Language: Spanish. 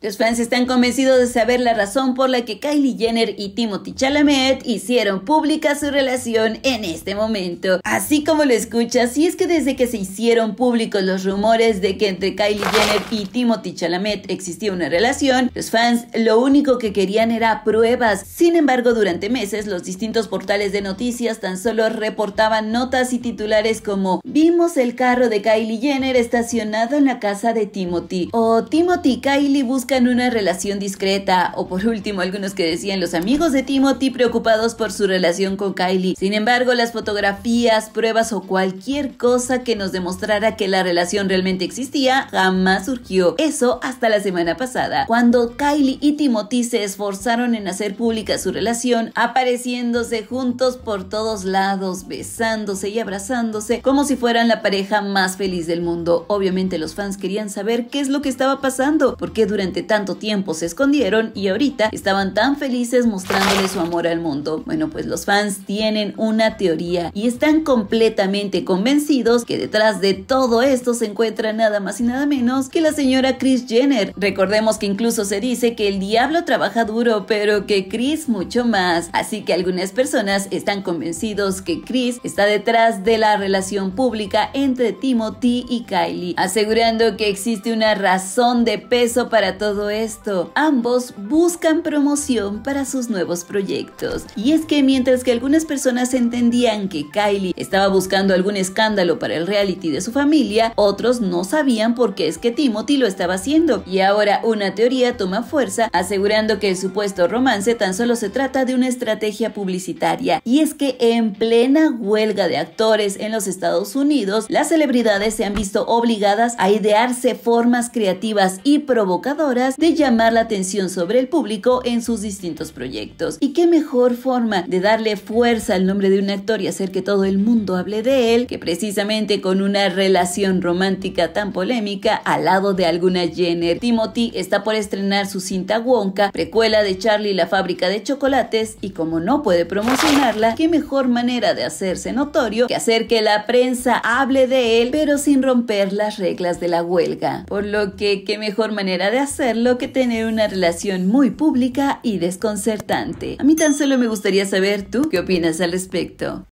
Los fans están convencidos de saber la razón por la que Kylie Jenner y Timothy Chalamet hicieron pública su relación en este momento. Así como lo escuchas, si es que desde que se hicieron públicos los rumores de que entre Kylie Jenner y Timothy Chalamet existía una relación, los fans lo único que querían era pruebas. Sin embargo, durante meses los distintos portales de noticias tan solo reportaban notas y titulares como Vimos el carro de Kylie Jenner estacionado en la casa de Timothy o Timothy Kylie buscan en una relación discreta o por último algunos que decían los amigos de Timothy preocupados por su relación con Kylie. Sin embargo, las fotografías, pruebas o cualquier cosa que nos demostrara que la relación realmente existía jamás surgió. Eso hasta la semana pasada, cuando Kylie y Timothy se esforzaron en hacer pública su relación, apareciéndose juntos por todos lados, besándose y abrazándose como si fueran la pareja más feliz del mundo. Obviamente los fans querían saber qué es lo que estaba pasando, porque durante tanto tiempo se escondieron y ahorita estaban tan felices mostrándole su amor al mundo. Bueno, pues los fans tienen una teoría y están completamente convencidos que detrás de todo esto se encuentra nada más y nada menos que la señora Kris Jenner. Recordemos que incluso se dice que el diablo trabaja duro, pero que Kris mucho más. Así que algunas personas están convencidos que Kris está detrás de la relación pública entre Timothy y Kylie, asegurando que existe una razón de peso para todo todo esto, ambos buscan promoción para sus nuevos proyectos. Y es que mientras que algunas personas entendían que Kylie estaba buscando algún escándalo para el reality de su familia, otros no sabían por qué es que Timothy lo estaba haciendo. Y ahora una teoría toma fuerza asegurando que el supuesto romance tan solo se trata de una estrategia publicitaria. Y es que en plena huelga de actores en los Estados Unidos, las celebridades se han visto obligadas a idearse formas creativas y provocadoras de llamar la atención sobre el público en sus distintos proyectos. Y qué mejor forma de darle fuerza al nombre de un actor y hacer que todo el mundo hable de él que precisamente con una relación romántica tan polémica al lado de alguna Jenner. Timothy está por estrenar su cinta Wonka, precuela de Charlie y la fábrica de chocolates, y como no puede promocionarla, qué mejor manera de hacerse notorio que hacer que la prensa hable de él, pero sin romper las reglas de la huelga. Por lo que, qué mejor manera de hacer lo que tener una relación muy pública y desconcertante. A mí tan solo me gustaría saber tú qué opinas al respecto.